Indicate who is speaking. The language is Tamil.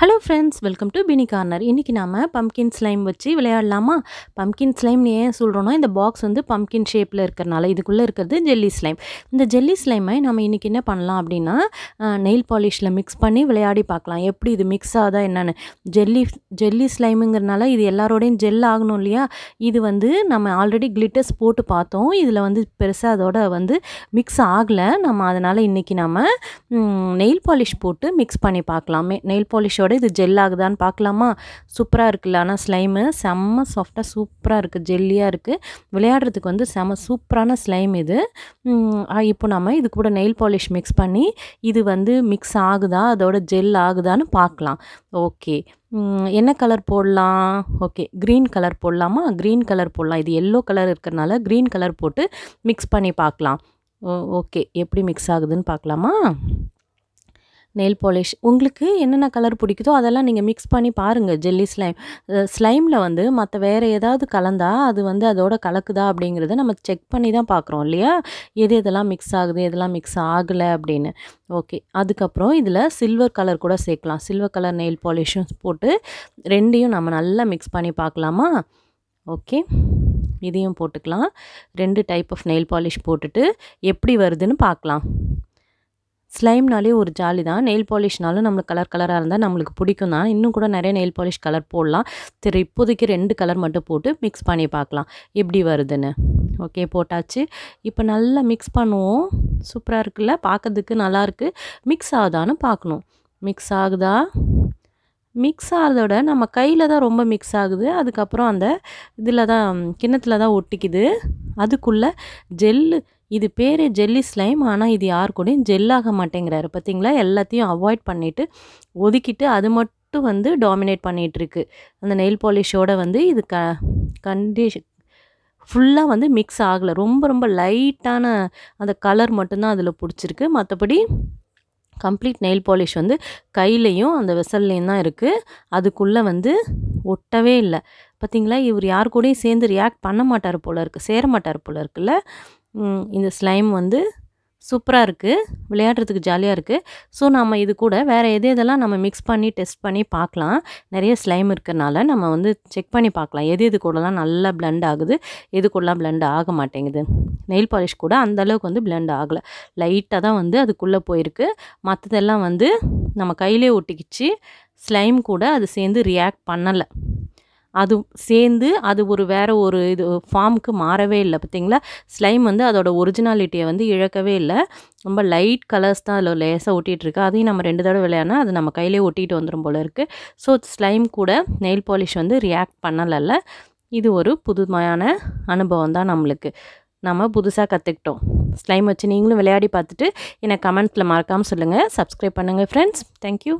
Speaker 1: ஹலோ ஃப்ரெண்ட்ஸ் வெல்கம் டு பினி கார்னர் இன்றைக்கி நாம் பம்கின் ஸ்லைம் வச்சு விளையாடலாமா பம்கின் ஸ்லைம்னு ஏன் சொல்கிறோன்னா இந்த பாக்ஸ் வந்து பம்கின் ஷேப்பில் இருக்கிறனால இதுக்குள்ளே இருக்கிறது ஜெல்லி ஸ்லைம் இந்த ஜெல்லி ஸ்லைமை நம்ம இன்றைக்கி என்ன பண்ணலாம் அப்படின்னா நெயில் பாலிஷில் மிக்ஸ் பண்ணி விளையாடி பார்க்கலாம் எப்படி இது மிக்ஸ் ஆகுதா என்னென்னு ஜெல்லி ஜெல்லி ஸ்லைமுங்கிறனால இது எல்லாரோடையும் ஜெல் ஆகணும் இல்லையா இது வந்து நம்ம ஆல்ரெடி கிளிட்டர்ஸ் போட்டு பார்த்தோம் இதில் வந்து பெருசாக அதோட வந்து மிக்ஸ் ஆகலை நம்ம அதனால் இன்றைக்கி நம்ம நெயில் பாலிஷ் போட்டு மிக்ஸ் பண்ணி பார்க்கலாமே நெயில் பாலிஷோட க்ரீம்ஸோட இது ஜெல் ஆகுதான்னு பார்க்கலாமா சூப்பராக இருக்குல்ல ஆனால் ஸ்லைமு செம்ம சாஃப்டாக சூப்பராக இருக்குது ஜெல்லியாக இருக்குது விளையாடுறதுக்கு வந்து செம்ம சூப்பரான ஸ்லைம் இது இப்போ நம்ம இது கூட நெயில் பாலிஷ் மிக்ஸ் பண்ணி இது வந்து மிக்ஸ் ஆகுதா அதோட ஜெல் ஆகுதான்னு பார்க்கலாம் ஓகே என்ன கலர் போடலாம் ஓகே க்ரீன் கலர் போடலாமா க்ரீன் கலர் போடலாம் இது எல்லோ கலர் இருக்கிறனால க்ரீன் கலர் போட்டு மிக்ஸ் பண்ணி பார்க்கலாம் ஓகே எப்படி மிக்ஸ் ஆகுதுன்னு பார்க்கலாமா நெயில் பாலிஷ் உங்களுக்கு என்னென்ன கலர் பிடிக்குதோ அதெல்லாம் நீங்கள் மிக்ஸ் பண்ணி பாருங்கள் ஜெல்லி ஸ்லைம் ஸ்லைமில் வந்து மற்ற வேறு ஏதாவது கலந்தால் அது வந்து அதோட கலக்குதா அப்படிங்கிறத நம்ம செக் பண்ணி தான் பார்க்குறோம் இல்லையா எது எதெல்லாம் மிக்ஸ் ஆகுது எதெல்லாம் மிக்ஸ் ஆகலை அப்படின்னு ஓகே அதுக்கப்புறம் இதில் சில்வர் கலர் கூட சேர்க்கலாம் சில்வர் கலர் நெயில் பாலிஷும் போட்டு ரெண்டையும் நம்ம நல்லா மிக்ஸ் பண்ணி பார்க்கலாமா ஓகே இதையும் போட்டுக்கலாம் ரெண்டு டைப் ஆஃப் நெயில் பாலிஷ் போட்டுட்டு எப்படி வருதுன்னு பார்க்கலாம் ஸ்லைம்னாலே ஒரு ஜாலி தான் நெயில் பாலிஷ்னாலும் நம்மளுக்கு கலர் கலராக இருந்தால் நம்மளுக்கு பிடிக்கும் தான் இன்னும் கூட நிறைய நெயில் பாலிஷ் கலர் போடலாம் சரி இப்போதைக்கு ரெண்டு கலர் மட்டும் போட்டு மிக்ஸ் பண்ணி பார்க்கலாம் எப்படி வருதுன்னு ஓகே போட்டாச்சு இப்போ நல்லா மிக்ஸ் பண்ணுவோம் சூப்பராக இருக்குல்ல பார்க்கறதுக்கு நல்லாயிருக்கு மிக்ஸ் ஆகுதான்னு பார்க்கணும் மிக்ஸ் ஆகுதா மிக்ஸ் ஆகிறதோட நம்ம கையில் தான் ரொம்ப மிக்ஸ் ஆகுது அதுக்கப்புறம் அந்த இதில் தான் கிண்ணத்தில் தான் ஒட்டிக்குது அதுக்குள்ளே ஜெல்லு இது பேர் ஜெல்லி ஸ்லைம் ஆனால் இது யார் கூடயும் ஜெல்லாக மாட்டேங்கிறாரு பார்த்தீங்களா எல்லாத்தையும் அவாய்ட் பண்ணிவிட்டு ஒதுக்கிட்டு அது மட்டும் வந்து டாமினேட் பண்ணிகிட்ருக்கு அந்த நெயில் பாலிஷோடு வந்து இது க கண்டிஷன் ஃபுல்லாக வந்து மிக்ஸ் ஆகலை ரொம்ப ரொம்ப லைட்டான அந்த கலர் மட்டும்தான் அதில் பிடிச்சிருக்கு மற்றபடி கம்ப்ளீட் நெயில் பாலிஷ் வந்து கையிலையும் அந்த விசல்லையும் தான் இருக்குது அதுக்குள்ளே வந்து ஒட்டவே இல்லை பார்த்திங்களா இவர் யார் கூடயும் சேர்ந்து ரியாக்ட் பண்ண மாட்டார் போல் இருக்குது சேர மாட்டார் போல் இருக்குல்ல இந்த ஸ்லைம் வந்து சூப்பராக இருக்குது விளையாடுறதுக்கு ஜாலியாக இருக்குது ஸோ நம்ம இது கூட வேறு எது எதெல்லாம் நம்ம மிக்ஸ் பண்ணி டெஸ்ட் பண்ணி பார்க்கலாம் நிறைய ஸ்லைம் இருக்கிறனால நம்ம வந்து செக் பண்ணி பார்க்கலாம் எது இது கூடலாம் நல்லா பிளெண்ட் ஆகுது எது கூடலாம் பிளெண்ட் ஆக மாட்டேங்குது நெயில் பாலிஷ் கூட அந்தளவுக்கு வந்து பிளெண்ட் ஆகலை லைட்டாக தான் வந்து அதுக்குள்ளே போயிருக்கு மற்றதெல்லாம் வந்து நம்ம கையிலே ஒட்டிக்கிச்சு ஸ்லைம் கூட அது சேர்ந்து ரியாக்ட் பண்ணலை அது சேர்ந்து அது ஒரு வேறு ஒரு இது ஃபார்முக்கு மாறவே இல்லை பார்த்திங்களா ஸ்லைம் வந்து அதோட ஒரிஜினாலிட்டியை வந்து இழக்கவே இல்லை ரொம்ப லைட் கலர்ஸ் தான் அதில் லேசாக ஒட்டிகிட்ருக்கு அதையும் நம்ம ரெண்டு தடவை விளையாடினா அது நம்ம கையிலே ஒட்டிகிட்டு வந்துடும் போல் இருக்குது ஸோ ஸ்லைம் கூட நெயில் பாலிஷ் வந்து ரியாக்ட் பண்ணலைல்ல இது ஒரு புதுமையான அனுபவம் தான் நம்மளுக்கு நம்ம புதுசாக கற்றுக்கிட்டோம் ஸ்லைம் வச்சு நீங்களும் விளையாடி பார்த்துட்டு என்னை கமெண்ட்ஸில் மறக்காமல் சொல்லுங்கள் சப்ஸ்கிரைப் பண்ணுங்கள் ஃப்ரெண்ட்ஸ் தேங்க்யூ